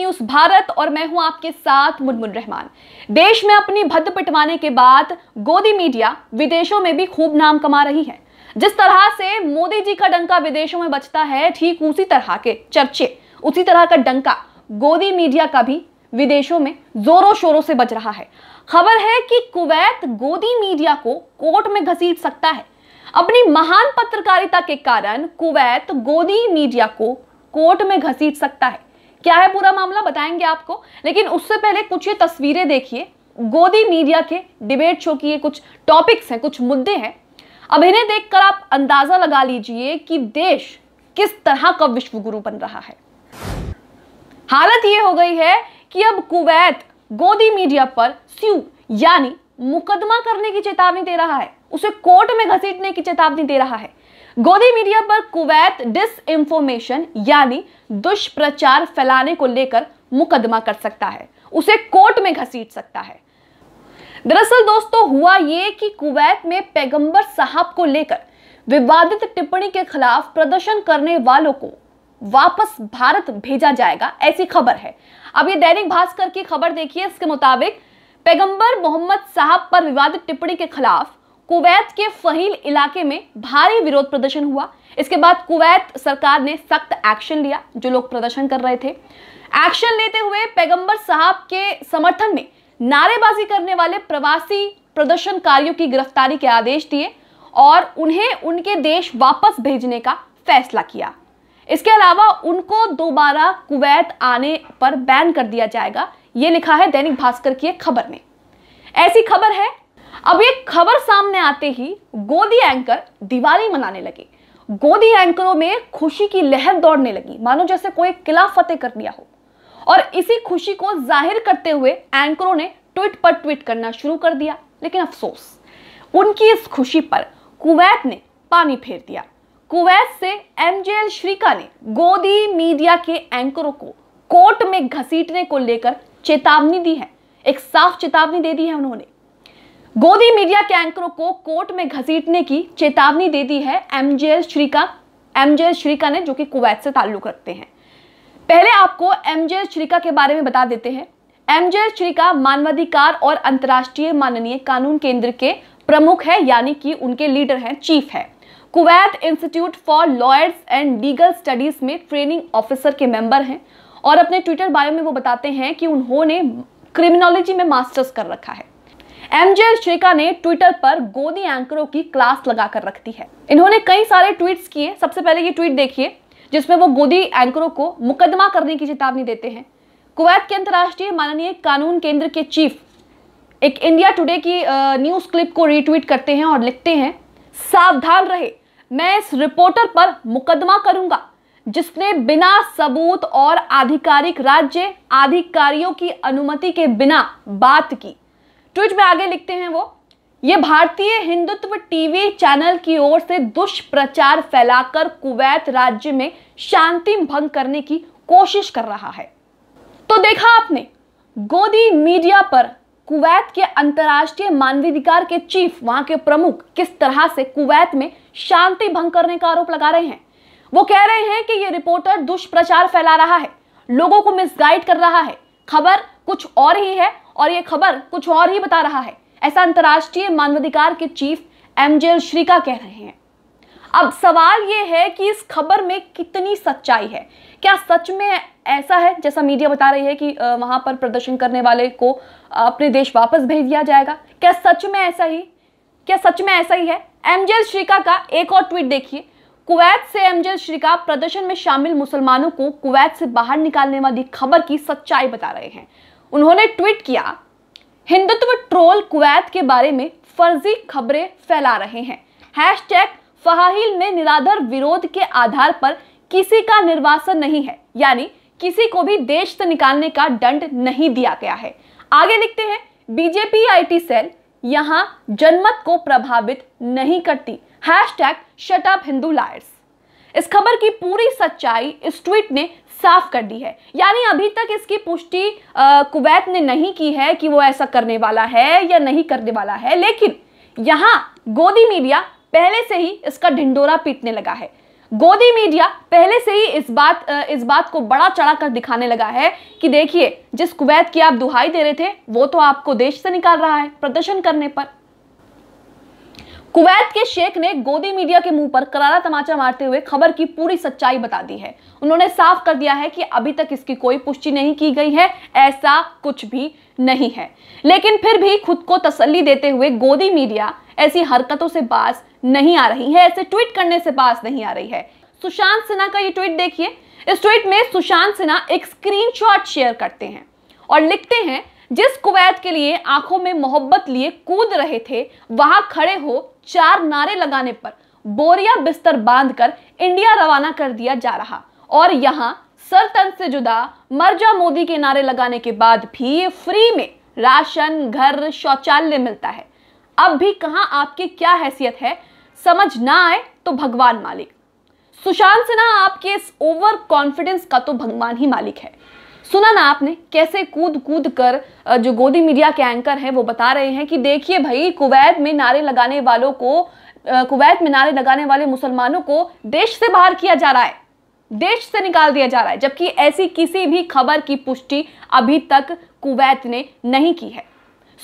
news Bharat और मैं हूं आपके साथ मुनमुन रहमान देश में अपनी भद्द पिटवाने के बाद गोदी मीडिया विदेशों में भी खूब नाम कमा रही है जिस तरह से मोदी जी का डंका विदेशों में बचता है ठीक उसी तरह के चर्चे उसी तरह का डंका गोदी मीडिया का भी विदेशों में जोरों शोरों से बच रहा है खबर है कि कुवैत गोदी मीडिया को कोर्ट में घसीट सकता है अपनी महान पत्रकारिता के कारण कुवैत गोदी मीडिया को कोर्ट में घसीट सकता है क्या है पूरा मामला बताएंगे आपको लेकिन उससे पहले कुछ ये तस्वीरें देखिए गोदी मीडिया के डिबेट शो की ये कुछ टॉपिक्स हैं कुछ मुद्दे हैं अब इन्हें देखकर आप अंदाजा लगा लीजिए कि देश किस तरह का विश्व गुरु बन रहा है हालत ये हो गई है कि अब कुवैत गोदी मीडिया पर स्यू यानी मुकदमा करने की चेतावनी दे रहा है उसे कोर्ट में घसीटने की चेतावनी दे रहा है गोदी मीडिया पर कुवैत डिस इंफॉर्मेशन यानी दुष्प्रचार फैलाने को लेकर मुकदमा कर सकता है उसे कोर्ट में घसीट सकता है दरअसल दोस्तों हुआ ये कि कुवैत में पैगंबर साहब को लेकर विवादित टिप्पणी के खिलाफ प्रदर्शन करने वालों को वापस भारत भेजा जाएगा ऐसी खबर है अब ये दैनिक भास्कर की खबर देखिए इसके मुताबिक पैगंबर मोहम्मद साहब पर विवादित टिप्पणी के खिलाफ कुवैत के फहील इलाके में भारी विरोध प्रदर्शन हुआ इसके बाद कुवैत सरकार ने सख्त एक्शन लिया जो लोग प्रदर्शन कर रहे थे एक्शन लेते हुए पैगंबर साहब के समर्थन में नारेबाजी करने वाले प्रवासी प्रदर्शनकारियों की गिरफ्तारी के आदेश दिए और उन्हें उनके देश वापस भेजने का फैसला किया इसके अलावा उनको दोबारा कुवैत आने पर बैन कर दिया जाएगा ये लिखा है दैनिक भास्कर की एक खबर में ऐसी खबर है अब ये खबर सामने आते ही गोदी एंकर दिवाली मनाने लगे गोदी एंकरों में खुशी की लहर दौड़ने लगी मानो जैसे कोई किला फतेह कर लिया हो और इसी खुशी को जाहिर करते हुए एंकरों ने ट्वीट पर ट्वीट करना शुरू कर दिया लेकिन अफसोस उनकी इस खुशी पर कुवैत ने पानी फेर दिया कुवैत से एमजेएल श्रीका ने गोदी मीडिया के एंकरों को कोर्ट में घसीटने को लेकर चेतावनी दी है एक साफ चेतावनी दे दी है उन्होंने गोदी मीडिया के एंकरों को कोर्ट में घसीटने की चेतावनी दे दी है जे श्रीका एमजेएल श्रीका ने जो कि कुवैत से ताल्लुक रखते हैं पहले आपको जे श्रीका के बारे में बता देते हैं जे श्रीका मानवाधिकार और अंतर्राष्ट्रीय माननीय कानून केंद्र के प्रमुख है यानी कि उनके लीडर हैं चीफ है Kuwait institute for lawyers and legal studies में ट्रेनिंग ऑफिसर के मेंबर हैं और अपने ट्विटर बायो में वो बताते हैं कि उन्होंने क्रिमिनोलॉजी में मास्टर्स कर रखा है एमजे श्रीका ने ट्विटर पर गोदी एंकरों की क्लास लगाकर रख दी है इन्होंने कई सारे ट्वीट्स किए सबसे पहले ये ट्वीट देखिए जिसमें वो गोदी एंकरों को मुकदमा करने की चेतावनी देते हैं कुवैत के अंतर्राष्ट्रीय माननीय कानून केंद्र के चीफ एक इंडिया टुडे की न्यूज़ क्लिप को रीट्वीट करते हैं और लिखते हैं सावधान रहे मैं इस रिपोर्टर पर मुकदमा करूंगा जिसने बिना सबूत और आधिकारिक राज्य आधिकारियों की अनुमति के बिना बात की ट्वीट में आगे लिखते हैं वो ये भारतीय हिंदुत्व टीवी चैनल की ओर से दुष्प्रचार फैलाकर कुवैत राज्य में शांति भंग करने की कोशिश कर रहा है तो देखा आपने गोदी मीडिया पर कुवैत के अंतर्राष्ट्रीय मानवाधिकार के चीफ वहां के प्रमुख किस तरह से कुवैत में शांति भंग करने का आरोप लगा रहे हैं वो कह रहे हैं कि ये रिपोर्टर दुष्प्रचार फैला रहा है लोगों को मिसगाइड कर रहा है खबर कुछ और ही है और ये खबर कुछ और ही बता रहा है ऐसा अंतर्राष्ट्रीय मानवाधिकार के चीफ एमजेल श्रीका कह रहे हैं अब सवाल यह है कि इस खबर में कितनी सच्चाई है क्या सच में ऐसा है जैसा मीडिया बता रही है कि वहां पर प्रदर्शन करने वाले को अपने देश वापस भेज दिया जाएगा क्या सच में ऐसा ही क्या सच में ऐसा ही है एमजेल श्रीका का एक और ट्वीट देखिए कुवैत से एमजेल श्रीका प्रदर्शन में शामिल मुसलमानों को कुवैत से बाहर निकालने वाली खबर की सच्चाई बता रहे हैं उन्होंने ट्वीट किया हिंदुत्व ट्रोल कुवैत के बारे में फर्जी खबरें फैला रहे हैं हैश टैग फहाहिल में निराधर विरोध के आधार पर किसी का निर्वासन नहीं है यानी किसी को भी देश से निकालने का दंड नहीं दिया गया है आगे लिखते हैं बीजेपी आईटी सेल यहाँ जनमत को प्रभावित नहीं करती hashtag shut up Hindu liars इस खबर की पूरी सच्चाई इस ट्वीट ने साफ कर दी है यानी अभी तक इसकी पुष्टि कुवैत ने नहीं की है कि वो ऐसा करने वाला है या नहीं करने वाला है लेकिन यहाँ गोदी मीडिया पहले से ही इसका ढिंडोरा पीटने लगा है गोदी मीडिया पहले से ही इस बात इस बात को बड़ा चढ़ा कर दिखाने लगा है कि देखिए जिस कुवैत की आप दुहाई दे रहे थे वो तो आपको देश से निकाल रहा है प्रदर्शन करने पर कुवैत के शेख ने गोदी मीडिया के मुंह पर करारा तमाचा मारते हुए खबर की पूरी सच्चाई बता दी है उन्होंने साफ कर दिया है कि अभी तक इसकी कोई पुष्टि नहीं की गई है ऐसा कुछ भी नहीं है लेकिन फिर भी खुद को तसल्ली देते हुए गोदी मीडिया ऐसी हरकतों से बास नहीं आ रही है ऐसे ट्वीट करने से बास नहीं आ रही है सुशांत सिन्हा का ये ट्वीट देखिए इस ट्वीट में सुशांत सिन्हा एक स्क्रीनशॉट शेयर करते हैं और लिखते हैं जिस कुवैत के लिए आंखों में मोहब्बत लिए कूद रहे थे वहां खड़े हो चार नारे लगाने पर बोरिया बिस्तर बांधकर इंडिया रवाना कर दिया जा रहा और यहाँ सरतन से जुदा मर्जा मोदी के नारे लगाने के बाद भी फ्री में राशन घर शौचालय मिलता है अब भी कहा आपकी क्या हैसियत है समझ ना आए तो भगवान मालिक सुशांत सिन्हा आपके इस ओवर कॉन्फिडेंस का तो भगवान ही मालिक है सुना ना आपने कैसे कूद कूद कर जो गोदी मीडिया के एंकर हैं वो बता रहे हैं कि देखिए भाई कुवैत में नारे लगाने वालों को कुवैत में नारे लगाने वाले मुसलमानों को देश से बाहर किया जा रहा है देश से निकाल दिया जा रहा है जबकि ऐसी किसी भी खबर की पुष्टि अभी तक कुवैत ने नहीं की है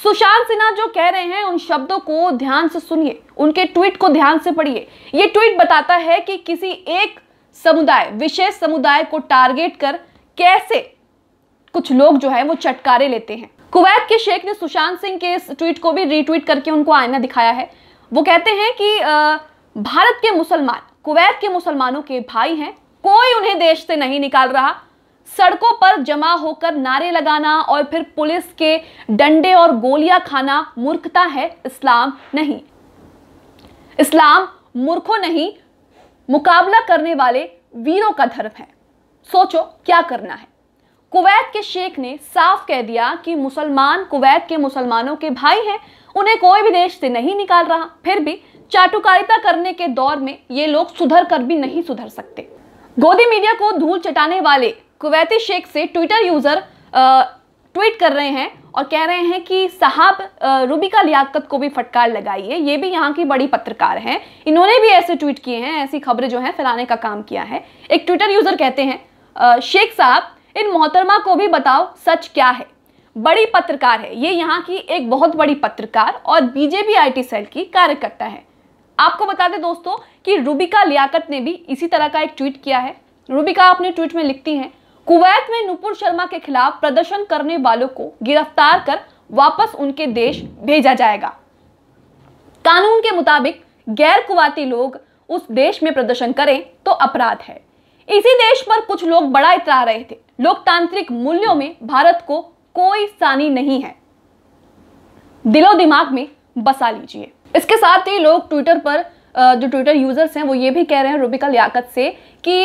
सुशांत सिन्हा जो कह रहे हैं उन शब्दों को ध्यान से सुनिए उनके ट्वीट को ध्यान से पढ़िए ये ट्वीट बताता है कि किसी एक समुदाय विशेष समुदाय को टारगेट कर कैसे कुछ लोग जो है वो चटकारे लेते हैं कुवैत के शेख ने सुशांत सिंह के इस ट्वीट को भी रीट्वीट करके उनको आईना दिखाया है वो कहते हैं कि भारत के मुसलमान कुवैत के मुसलमानों के भाई हैं कोई उन्हें देश से नहीं निकाल रहा सड़कों पर जमा होकर नारे लगाना और फिर पुलिस के डंडे और गोलियां खाना मूर्खता है इस्लाम नहीं इस्लाम मूर्खों नहीं मुकाबला करने वाले वीरों का धर्म है सोचो क्या करना है कुवैत के शेख ने साफ कह दिया कि मुसलमान कुवैत के मुसलमानों के भाई हैं उन्हें कोई भी देश से नहीं निकाल रहा फिर भी चाटुकारिता करने के दौर में ये लोग सुधर कर भी नहीं सुधर सकते गोदी मीडिया को धूल चटाने वाले कुवैती शेख से ट्विटर यूज़र ट्वीट कर रहे हैं और कह रहे हैं कि साहब रूबिका लियाकत को भी फटकार लगाइए ये भी यहाँ की बड़ी पत्रकार हैं इन्होंने भी ऐसे ट्वीट किए हैं ऐसी खबरें जो हैं फैलाने का काम किया है एक ट्विटर यूज़र कहते हैं शेख साहब इन मोहतरमा को भी बताओ सच क्या है बड़ी पत्रकार है ये यहाँ की एक बहुत बड़ी पत्रकार और बीजेपी आईटी सेल की कार्यकर्ता है आपको बता दें दोस्तों कि रूबिका लियाकत ने भी इसी तरह का एक ट्वीट किया है रूबिका अपने ट्वीट में लिखती हैं कुवैत में नुपुर शर्मा के खिलाफ प्रदर्शन करने वालों को गिरफ्तार कर वापस उनके देश भेजा जाएगा कानून के मुताबिक गैर कुवाती लोग उस देश में प्रदर्शन करें तो अपराध है इसी देश पर कुछ लोग बड़ा इतरा रहे थे लोकतांत्रिक मूल्यों में भारत को कोई सानी नहीं है दिलो दिमाग में बसा लीजिए इसके साथ ही लोग ट्विटर पर जो ट्विटर यूजर्स हैं वो ये भी कह रहे हैं रूबिका लियाकत से कि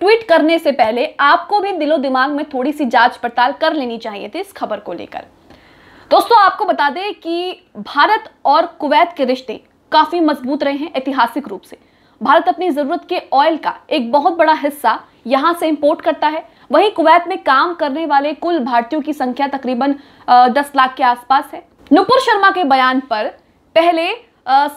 ट्वीट करने से पहले आपको भी दिलो दिमाग में थोड़ी सी जांच पड़ताल कर लेनी चाहिए थी इस खबर को लेकर दोस्तों आपको बता दें कि भारत और कुवैत के रिश्ते काफ़ी मजबूत रहे हैं ऐतिहासिक रूप से भारत अपनी ज़रूरत के ऑयल का एक बहुत बड़ा हिस्सा यहाँ से इम्पोर्ट करता है वहीं कुवैत में काम करने वाले कुल भारतीयों की संख्या तकरीबन दस लाख के आसपास है नुपुर शर्मा के बयान पर पहले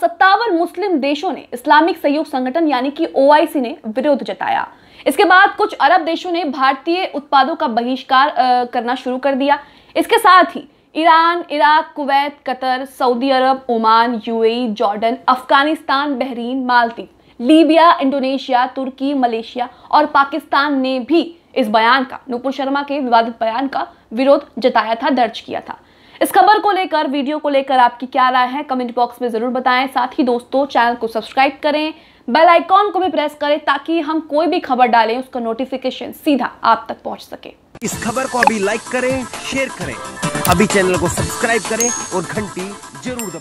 सत्तावन मुस्लिम देशों ने इस्लामिक सहयोग संगठन यानी कि ओ ने विरोध जताया इसके बाद कुछ अरब देशों ने भारतीय उत्पादों का बहिष्कार करना शुरू कर दिया इसके साथ ही Iran Iraq Kuwait Qatar Saudi Arab Oman UAE Jordan Afghanistan Bahrain Maldives Libya Indonesia तुर्की मलेशिया और पाकिस्तान ने भी इस बयान का नुपुर शर्मा के विवादित बयान का विरोध जताया था दर्ज किया था इस खबर को लेकर वीडियो को लेकर आपकी क्या राय है कमेंट बॉक्स में ज़रूर बताएं साथ ही दोस्तों चैनल को सब्सक्राइब करें बेल आइकॉन को भी प्रेस करें ताकि हम कोई भी खबर डालें उसका नोटिफिकेशन सीधा आप तक पहुंच सके इस खबर को अभी लाइक करें शेयर करें अभी चैनल को सब्सक्राइब करें और घंटी जरूर